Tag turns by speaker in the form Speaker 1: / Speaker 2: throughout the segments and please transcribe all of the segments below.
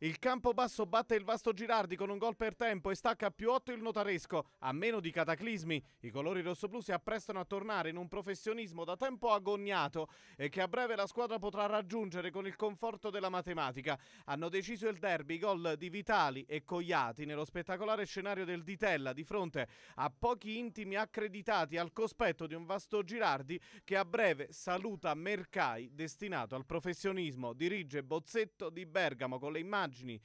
Speaker 1: Il campo basso batte il Vasto Girardi con un gol per tempo e stacca a più 8 il Notaresco. A meno di cataclismi, i colori rossoblù si apprestano a tornare in un professionismo da tempo agognato e che a breve la squadra potrà raggiungere con il conforto della matematica. Hanno deciso il derby gol di Vitali e Cogliati nello spettacolare scenario del Ditella di fronte a pochi intimi accreditati al cospetto di un Vasto Girardi che a breve saluta Mercai destinato al professionismo. Dirige Bozzetto di Bergamo con le immagini progeny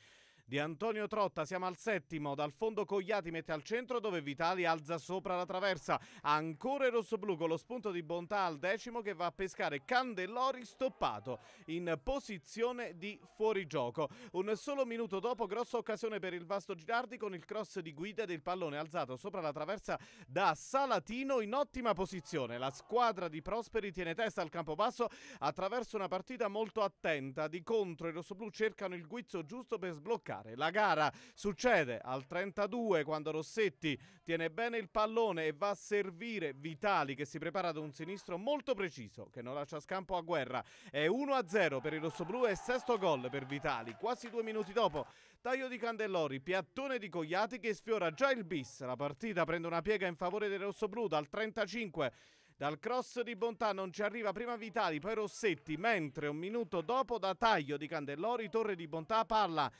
Speaker 1: di Antonio Trotta. Siamo al settimo, dal fondo Cogliati mette al centro dove Vitali alza sopra la traversa. Ancora il rosso-blu con lo spunto di Bontà al decimo che va a pescare Candelori stoppato in posizione di fuorigioco. Un solo minuto dopo grossa occasione per il Vasto Girardi con il cross di guida del pallone alzato sopra la traversa da Salatino in ottima posizione. La squadra di Prosperi tiene testa al campo basso attraverso una partita molto attenta. Di contro i rossoblù cercano il guizzo giusto per sbloccare giocare. La gara succede al 32 quando Rossetti tiene bene il pallone e va a servire Vitali che si prepara ad un sinistro molto preciso che non lascia scampo a guerra. È 1-0 per il rossoblù e sesto gol per Vitali. Quasi due minuti dopo taglio di Candellori, piattone di Cogliati che sfiora già il bis. La partita prende una piega in favore del rossoblù dal 35 dal cross di Bontà non ci arriva prima Vitali, poi Rossetti, mentre un minuto dopo da taglio di Candellori, Torre di Bontà palla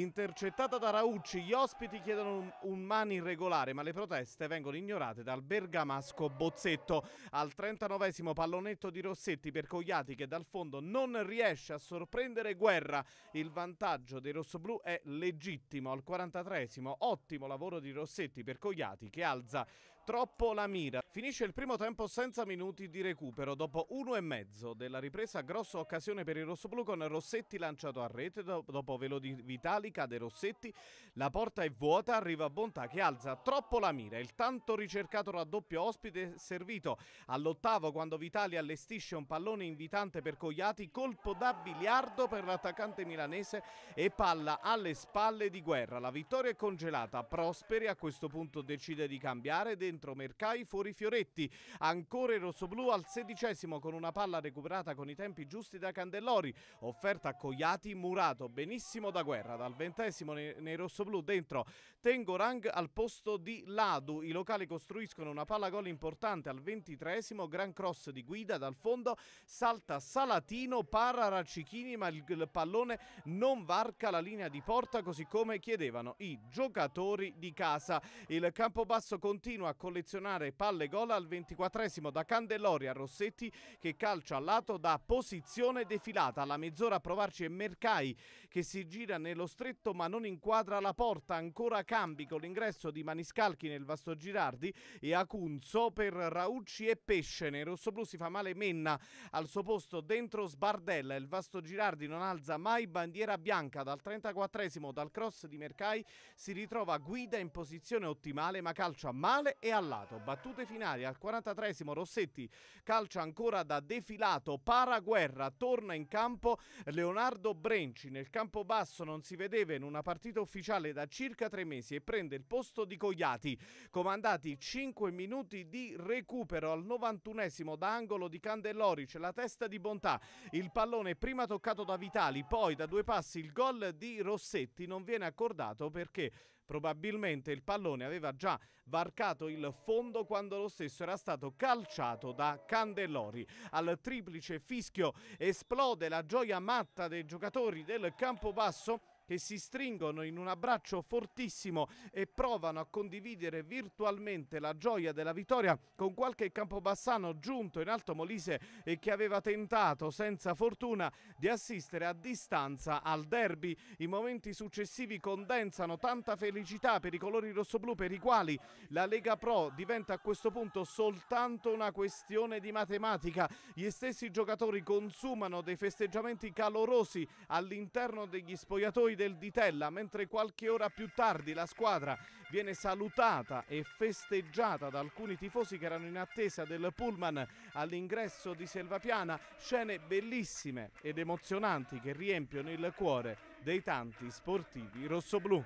Speaker 1: Intercettata da Raucci, gli ospiti chiedono un, un mani irregolare, ma le proteste vengono ignorate dal bergamasco Bozzetto. Al 39 pallonetto di Rossetti per Cogliati che dal fondo non riesce a sorprendere Guerra. Il vantaggio dei rossoblù è legittimo. Al 43 ottimo lavoro di Rossetti per Cogliati che alza troppo la mira. Finisce il primo tempo senza minuti di recupero. Dopo uno e mezzo della ripresa, grossa occasione per il rossoblù con Rossetti lanciato a rete. Dopo velo di Vitali cade Rossetti. La porta è vuota, arriva Bontà che alza troppo la mira. Il tanto ricercato raddoppio ospite servito all'ottavo quando Vitali allestisce un pallone invitante per Cogliati. Colpo da biliardo per l'attaccante milanese e palla alle spalle di guerra. La vittoria è congelata. Prosperi a questo punto decide di cambiare ed dentro Mercai, fuori Fioretti, ancora i rossoblù al sedicesimo con una palla recuperata con i tempi giusti da Candellori, offerta a Cogliati, murato benissimo da guerra, dal ventesimo nei, rossoblù dentro Tengorang al posto di Ladu, i locali costruiscono una palla gol importante al ventitreesimo, gran cross di guida dal fondo, salta Salatino, para Racichini ma il, pallone non varca la linea di porta così come chiedevano i giocatori di casa. Il campo basso continua a collezionare palle gol al 24 da Candelori a Rossetti che calcia a lato da posizione defilata. Alla mezz'ora a provarci è Mercai che si gira nello stretto ma non inquadra la porta. Ancora cambi con l'ingresso di Maniscalchi nel Vasto Girardi e Acunzo per Raucci e Pesce. Nei rossoblù si fa male Menna al suo posto dentro Sbardella. Il Vasto Girardi non alza mai bandiera bianca. Dal 34 dal cross di Mercai si ritrova guida in posizione ottimale ma calcia male e al lato. Battute finali al 43 Rossetti calcia ancora da defilato, paraguerra, torna in campo Leonardo Brenci. Nel campo basso non si vedeva in una partita ufficiale da circa tre mesi e prende il posto di Cogliati. Comandati 5 minuti di recupero al 91 da angolo di Candellori, c'è la testa di Bontà. Il pallone prima toccato da Vitali, poi da due passi il gol di Rossetti non viene accordato perché Probabilmente il pallone aveva già varcato il fondo quando lo stesso era stato calciato da Candellori. Al triplice fischio esplode la gioia matta dei giocatori del Campobasso che si stringono in un abbraccio fortissimo e provano a condividere virtualmente la gioia della vittoria con qualche campobassano giunto in Alto Molise e che aveva tentato senza fortuna di assistere a distanza al derby. I momenti successivi condensano tanta felicità per i colori rossoblù per i quali la Lega Pro diventa a questo punto soltanto una questione di matematica. Gli stessi giocatori consumano dei festeggiamenti calorosi all'interno degli spogliatoi giocatori del Ditella, mentre qualche ora più tardi la squadra viene salutata e festeggiata da alcuni tifosi che erano in attesa del pullman all'ingresso di Selvapiana, scene bellissime ed emozionanti che riempiono il cuore dei tanti sportivi rossoblù.